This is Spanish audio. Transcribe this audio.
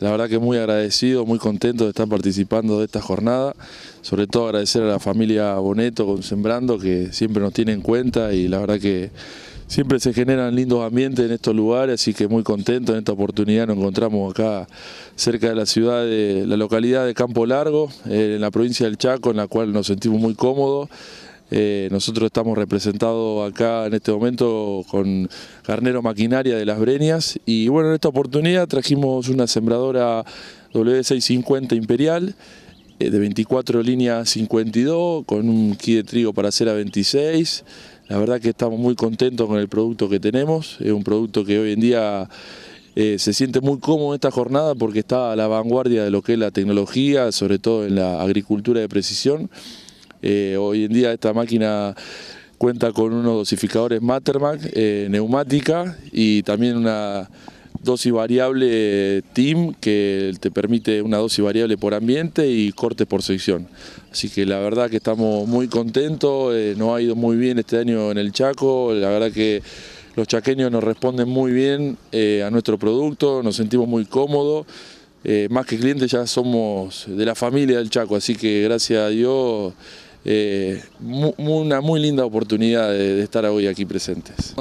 La verdad que muy agradecido, muy contento de estar participando de esta jornada. Sobre todo agradecer a la familia Boneto con Sembrando que siempre nos tiene en cuenta y la verdad que siempre se generan lindos ambientes en estos lugares, así que muy contento en esta oportunidad nos encontramos acá cerca de la ciudad, de la localidad de Campo Largo, eh, en la provincia del Chaco, en la cual nos sentimos muy cómodos. Eh, nosotros estamos representados acá en este momento con Carnero Maquinaria de Las Breñas y bueno, en esta oportunidad trajimos una sembradora W650 Imperial eh, de 24 líneas 52 con un kit de trigo para hacer a 26. La verdad que estamos muy contentos con el producto que tenemos, es un producto que hoy en día eh, se siente muy cómodo en esta jornada porque está a la vanguardia de lo que es la tecnología, sobre todo en la agricultura de precisión. Eh, hoy en día esta máquina cuenta con unos dosificadores Mattermac, eh, neumática y también una dosis variable eh, Team que te permite una dosis variable por ambiente y corte por sección. Así que la verdad que estamos muy contentos, nos ha ido muy bien este año en el Chaco, la verdad que los chaqueños nos responden muy bien a nuestro producto, nos sentimos muy cómodos, más que clientes ya somos de la familia del Chaco, así que gracias a Dios eh, una muy linda oportunidad de estar hoy aquí presentes.